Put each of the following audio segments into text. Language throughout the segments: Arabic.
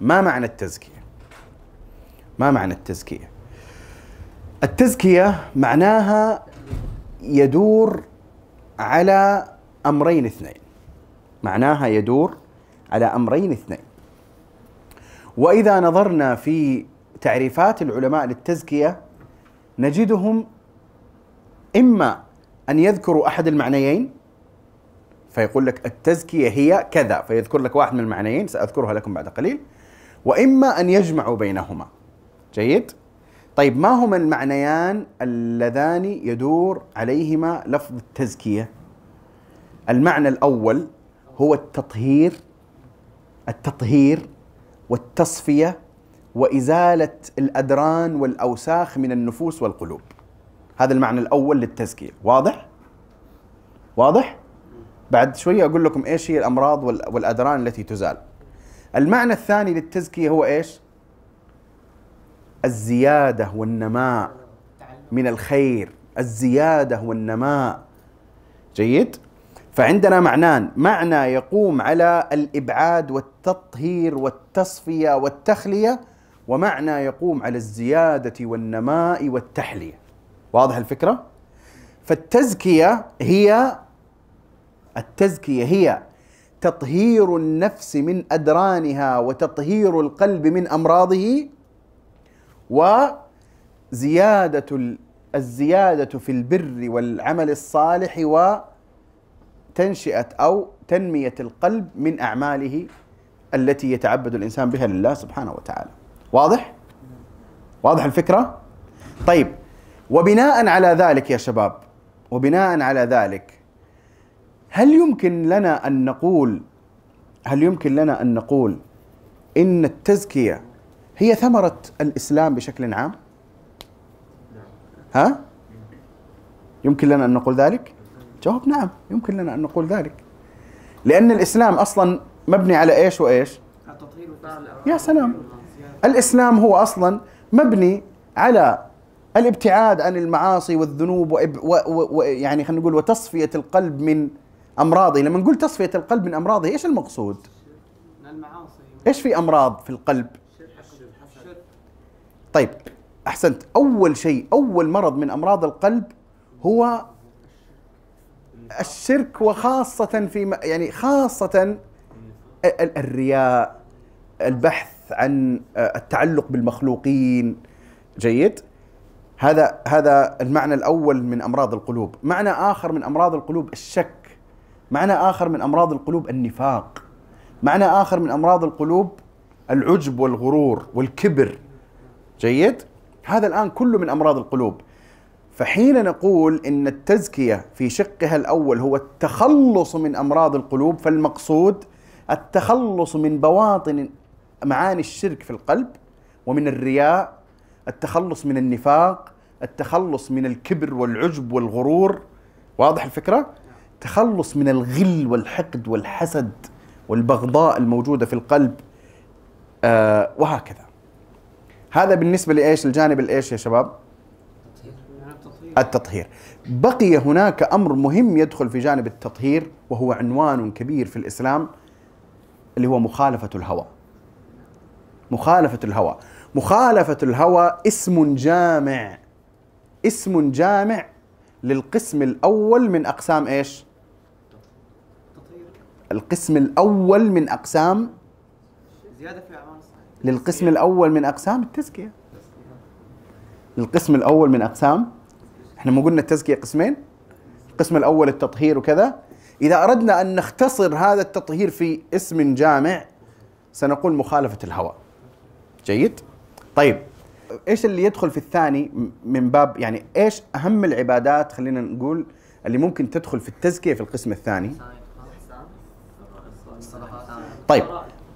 ما معنى التزكية؟ ما معنى التزكية؟ التزكية معناها يدور على أمرين اثنين معناها يدور على أمرين اثنين وإذا نظرنا في تعريفات العلماء للتزكية نجدهم إما أن يذكروا أحد المعنيين فيقول لك التزكية هي كذا فيذكر لك واحد من المعنيين سأذكرها لكم بعد قليل وإما أن يجمعوا بينهما جيد؟ طيب ما هما المعنيان اللذان يدور عليهما لفظ التزكية المعنى الأول هو التطهير التطهير والتصفية وإزالة الأدران والأوساخ من النفوس والقلوب هذا المعنى الأول للتزكية واضح؟ واضح؟ بعد شوية أقول لكم إيش هي الأمراض والأدران التي تزال المعنى الثاني للتزكية هو إيش الزيادة والنماء من الخير الزيادة والنماء جيد فعندنا معنان معنى يقوم على الإبعاد والتطهير والتصفية والتخلية ومعنى يقوم على الزيادة والنماء والتحلية واضح الفكرة؟ فالتزكية هي التزكية هي تطهير النفس من ادرانها وتطهير القلب من امراضه وزياده الزياده في البر والعمل الصالح وتنشئه او تنميه القلب من اعماله التي يتعبد الانسان بها لله سبحانه وتعالى. واضح؟ واضح الفكره؟ طيب وبناء على ذلك يا شباب وبناء على ذلك هل يمكن لنا أن نقول هل يمكن لنا أن نقول إن التزكية هي ثمرة الإسلام بشكل عام؟ ها؟ يمكن لنا أن نقول ذلك؟ جواب نعم يمكن لنا أن نقول ذلك لأن الإسلام أصلا مبني على إيش وإيش؟ يا سلام الإسلام هو أصلا مبني على الابتعاد عن المعاصي والذنوب ويعني خلينا نقول وتصفية القلب من امراضي لما نقول تصفيه القلب من امراضه ايش المقصود ايش في امراض في القلب طيب احسنت اول شيء اول مرض من امراض القلب هو الشرك وخاصه في يعني خاصه الرياء البحث عن آه، التعلق بالمخلوقين جيد هذا هذا المعنى الاول من امراض القلوب معنى اخر من امراض القلوب الشك معنى آخر من أمراض القلوب النفاق معنى آخر من أمراض القلوب العجب والغرور والكبر جيد هذا الآن كله من أمراض القلوب فحين نقول إن التزكية في شقها الأول هو التخلص من أمراض القلوب فالمقصود التخلص من بواطن معاني الشرك في القلب ومن الرياء التخلص من النفاق التخلص من الكبر والعجب والغرور واضح الفكرة؟ تخلص من الغل والحقد والحسد والبغضاء الموجوده في القلب آه وهكذا هذا بالنسبه لايش الجانب الايش يا شباب التطهير بقي هناك امر مهم يدخل في جانب التطهير وهو عنوان كبير في الاسلام اللي هو مخالفه الهوى مخالفه الهوى مخالفه الهوى اسم جامع اسم جامع للقسم الاول من اقسام ايش القسم الأول من أقسام زيادة في أعمال للقسم الأول من أقسام التزكية القسم الأول من أقسام احنا مو قلنا التزكية قسمين القسم الأول التطهير وكذا إذا أردنا أن نختصر هذا التطهير في اسم جامع سنقول مخالفة الهوى جيد؟ طيب ايش اللي يدخل في الثاني من باب يعني ايش اهم العبادات خلينا نقول اللي ممكن تدخل في التزكيه في القسم الثاني؟ طيب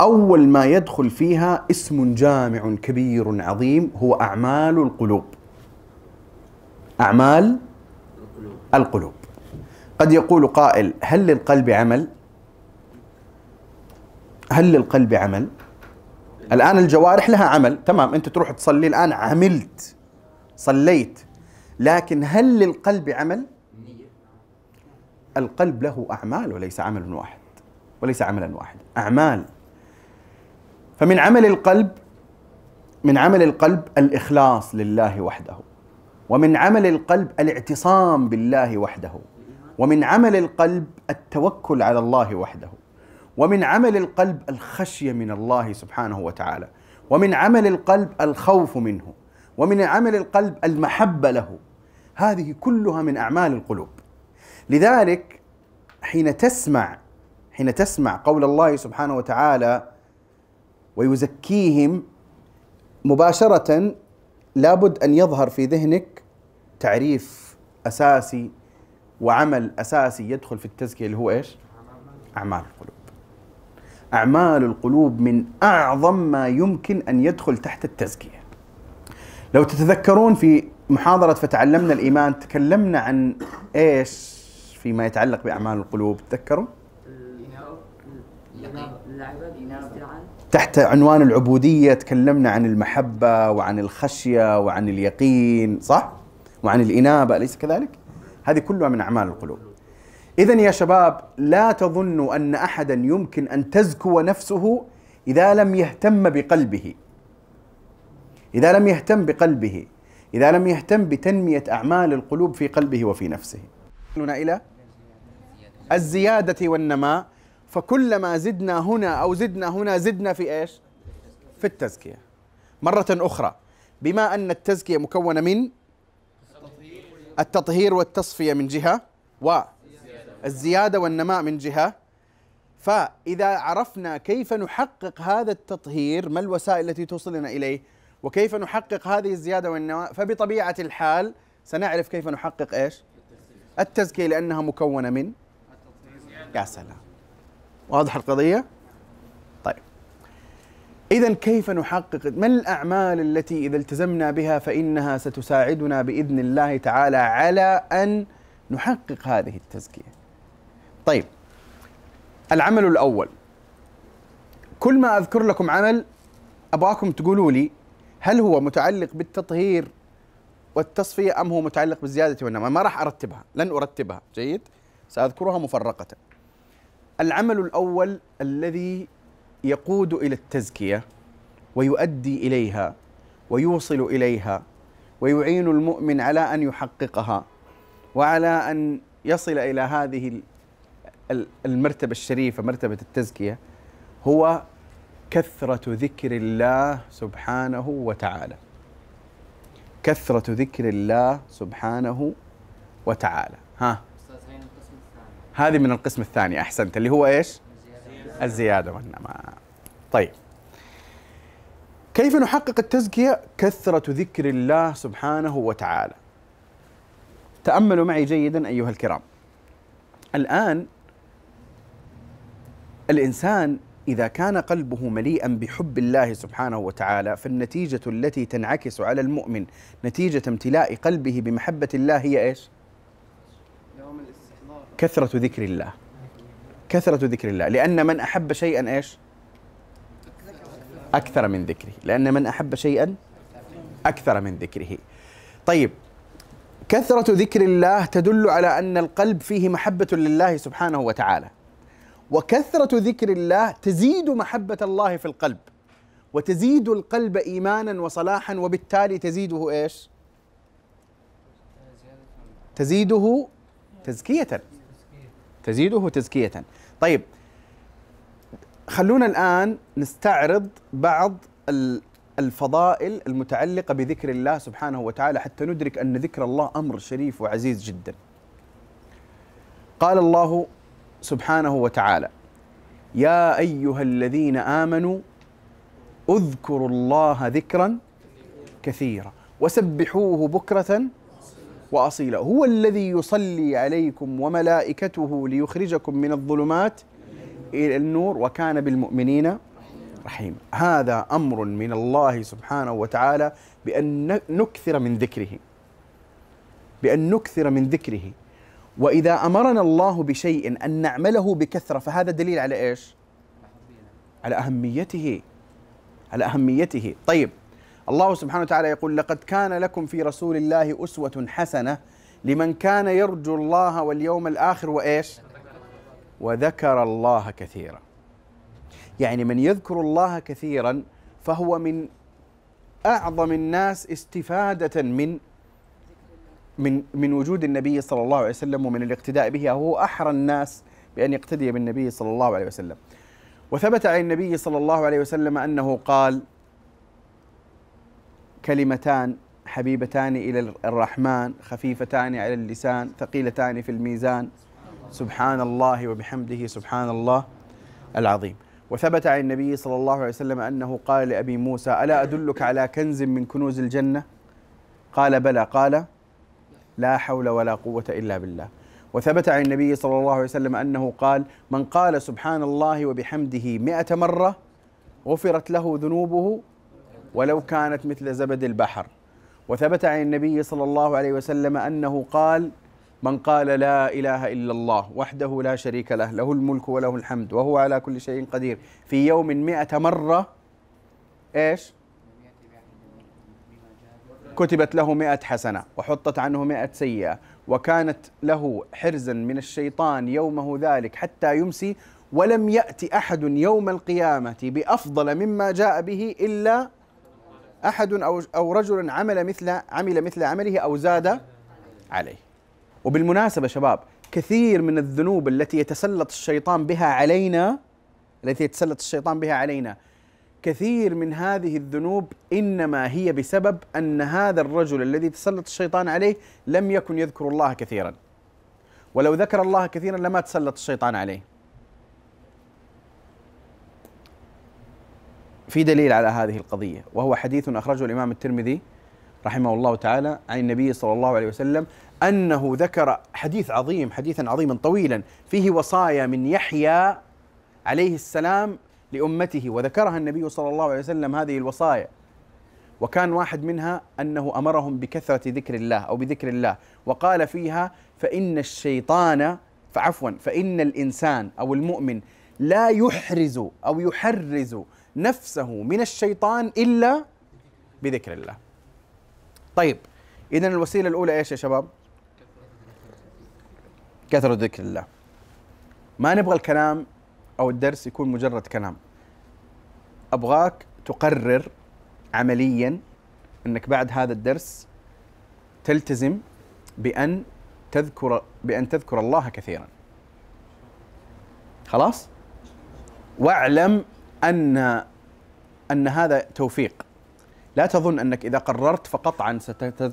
أول ما يدخل فيها اسم جامع كبير عظيم هو أعمال القلوب أعمال القلوب قد يقول قائل هل للقلب عمل؟ هل للقلب عمل؟ الآن الجوارح لها عمل تمام أنت تروح تصلي الآن عملت صليت لكن هل للقلب عمل؟ القلب له أعمال وليس عمل واحد وليس عملا واحدا أعمال فمن عمل القلب من عمل القلب الإخلاص لله وحده ومن عمل القلب الاعتصام بالله وحده ومن عمل القلب التوكل على الله وحده ومن عمل القلب الخشية من الله سبحانه وتعالى ومن عمل القلب الخوف منه ومن عمل القلب المحبة له هذه كلها من أعمال القلوب لذلك حين تسمع حين تسمع قول الله سبحانه وتعالى ويزكيهم مباشرة لابد أن يظهر في ذهنك تعريف أساسي وعمل أساسي يدخل في التزكية اللي هو إيش؟ أعمال القلوب أعمال القلوب من أعظم ما يمكن أن يدخل تحت التزكية لو تتذكرون في محاضرة فتعلمنا الإيمان تكلمنا عن إيش فيما يتعلق بأعمال القلوب تذكروا؟ يعني تحت عنوان العبودية تكلمنا عن المحبة وعن الخشية وعن اليقين صح؟ وعن الإنابة أليس كذلك؟ هذه كلها من أعمال القلوب إذا يا شباب لا تظنوا أن أحدا يمكن أن تزكو نفسه إذا لم يهتم بقلبه إذا لم يهتم بقلبه إذا لم يهتم بتنمية أعمال القلوب في قلبه وفي نفسه إلى الزيادة والنماء فكلما زدنا هنا أو زدنا هنا زدنا في إيش في التزكية مرة أخرى بما أن التزكية مكونة من التطهير والتصفية من جهة والزيادة والنماء من جهة فإذا عرفنا كيف نحقق هذا التطهير ما الوسائل التي توصلنا إليه وكيف نحقق هذه الزيادة والنماء فبطبيعة الحال سنعرف كيف نحقق إيش التزكية لأنها مكونة من يا سلام واضح القضية؟ طيب إذا كيف نحقق ما الأعمال التي إذا التزمنا بها فإنها ستساعدنا بإذن الله تعالى على أن نحقق هذه التزكية طيب العمل الأول كل ما أذكر لكم عمل أبغاكم تقولوا لي هل هو متعلق بالتطهير والتصفية أم هو متعلق بالزيادة والنمو؟ ما راح أرتبها لن أرتبها جيد سأذكرها مفرقة العمل الاول الذي يقود الى التزكيه ويؤدي اليها ويوصل اليها ويعين المؤمن على ان يحققها وعلى ان يصل الى هذه المرتبه الشريفه مرتبه التزكيه هو كثره ذكر الله سبحانه وتعالى كثره ذكر الله سبحانه وتعالى ها هذه من القسم الثاني احسنت اللي هو ايش؟ الزياده, الزيادة والنماء. طيب. كيف نحقق التزكيه؟ كثره ذكر الله سبحانه وتعالى. تاملوا معي جيدا ايها الكرام. الان الانسان اذا كان قلبه مليئا بحب الله سبحانه وتعالى فالنتيجه التي تنعكس على المؤمن نتيجه امتلاء قلبه بمحبه الله هي ايش؟ كثرة ذكر الله كثرة ذكر الله لأن من أحب شيئا إيش أكثر من ذكره لأن من أحب شيئا أكثر من ذكره طيب كثرة ذكر الله تدل على أن القلب فيه محبة لله سبحانه وتعالى وكثرة ذكر الله تزيد محبة الله في القلب وتزيد القلب إيمانا وصلاحا وبالتالي تزيده إيش تزيده تزكية تزيده تزكية طيب خلونا الآن نستعرض بعض الفضائل المتعلقة بذكر الله سبحانه وتعالى حتى ندرك أن ذكر الله أمر شريف وعزيز جدا قال الله سبحانه وتعالى يا أيها الذين آمنوا اذكروا الله ذكرا كثيرا وسبحوه بكرة واصيلا هو الذي يصلي عليكم وملائكته ليخرجكم من الظلمات الى النور وكان بالمؤمنين رحيما هذا امر من الله سبحانه وتعالى بان نكثر من ذكره بان نكثر من ذكره واذا امرنا الله بشيء ان نعمله بكثره فهذا دليل على ايش على اهميته على اهميته طيب الله سبحانه وتعالى يقول لقد كان لكم في رسول الله أسوة حسنة لمن كان يرجو الله واليوم الآخر وإيش وذكر الله كثيرا يعني من يذكر الله كثيرا فهو من أعظم الناس استفادة من من من وجود النبي صلى الله عليه وسلم ومن الاقتداء به هو أحرى الناس بأن يقتدي بالنبي صلى الله عليه وسلم وثبت عن النبي صلى الله عليه وسلم أنه قال كلمتان حبيبتان إلى الرحمن خفيفتان على اللسان ثقيلتان في الميزان سبحان الله وبحمده سبحان الله العظيم وثبت عن النبي صلى الله عليه وسلم أنه قال لأبي موسى ألا أدلك على كنز من كنوز الجنة قال بلى قال لا حول ولا قوة إلا بالله وثبت عن النبي صلى الله عليه وسلم أنه قال من قال سبحان الله وبحمده مئة مرة غفرت له ذنوبه ولو كانت مثل زبد البحر وثبت عن النبي صلى الله عليه وسلم انه قال من قال لا اله الا الله وحده لا شريك له له الملك وله الحمد وهو على كل شيء قدير في يوم مئة مره ايش كتبت له مئة حسنة وحطت عنه مئة سيئة وكانت له حرزا من الشيطان يومه ذلك حتى يمسي ولم يأتي أحد يوم القيامة بأفضل مما جاء به إلا أحد أو أو رجل عمل مثل عمل مثل عمله أو زاد عليه وبالمناسبة شباب كثير من الذنوب التي يتسلط الشيطان بها علينا التي يتسلط الشيطان بها علينا كثير من هذه الذنوب انما هي بسبب ان هذا الرجل الذي تسلط الشيطان عليه لم يكن يذكر الله كثيرا ولو ذكر الله كثيرا لما تسلط الشيطان عليه في دليل على هذه القضية وهو حديث أخرجه الإمام الترمذي رحمه الله تعالى عن النبي صلى الله عليه وسلم أنه ذكر حديث عظيم حديثا عظيما طويلا فيه وصايا من يحيى عليه السلام لأمته وذكرها النبي صلى الله عليه وسلم هذه الوصايا وكان واحد منها أنه أمرهم بكثرة ذكر الله أو بذكر الله وقال فيها فإن الشيطان فعفوا فإن الإنسان أو المؤمن لا يحرز أو يحرز نفسه من الشيطان إلا بذكر الله طيب إذا الوسيلة الأولى إيش يا شباب كثرة ذكر الله ما نبغى الكلام أو الدرس يكون مجرد كلام أبغاك تقرر عمليا أنك بعد هذا الدرس تلتزم بأن تذكر بأن تذكر الله كثيرا خلاص واعلم ان ان هذا توفيق لا تظن انك اذا قررت فقطعا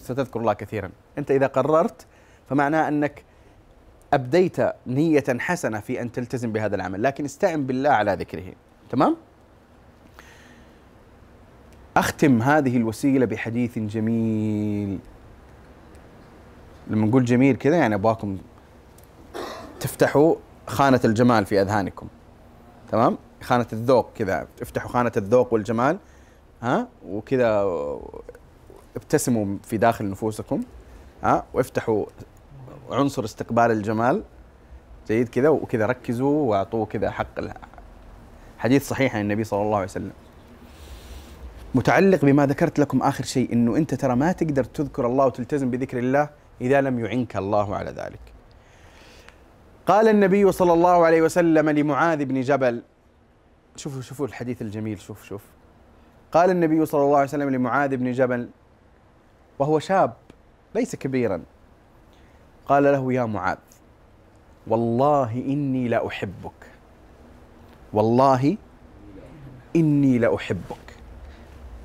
ستذكر الله كثيرا انت اذا قررت فمعناه انك ابديت نيه حسنه في ان تلتزم بهذا العمل لكن استعن بالله على ذكره تمام اختم هذه الوسيله بحديث جميل لما نقول جميل كذا يعني ابغاكم تفتحوا خانه الجمال في اذهانكم تمام خانه الذوق كذا افتحوا خانه الذوق والجمال ها وكذا ابتسموا في داخل نفوسكم ها وافتحوا عنصر استقبال الجمال جيد كذا وكذا ركزوا واعطوه كذا حق حديث صحيح عن النبي صلى الله عليه وسلم متعلق بما ذكرت لكم اخر شيء انه انت ترى ما تقدر تذكر الله وتلتزم بذكر الله اذا لم يعنك الله على ذلك قال النبي صلى الله عليه وسلم لمعاذ بن جبل شوفوا شوفوا الحديث الجميل شوف شوف قال النبي صلى الله عليه وسلم لمعاذ بن جبل وهو شاب ليس كبيرا قال له يا معاذ والله إني لأحبك والله إني لأحبك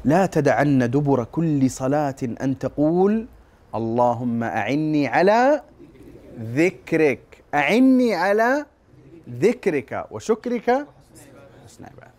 لا تدعن دبر كل صلاة أن تقول اللهم أعني على ذكرك أعني على ذكرك وشكرك snap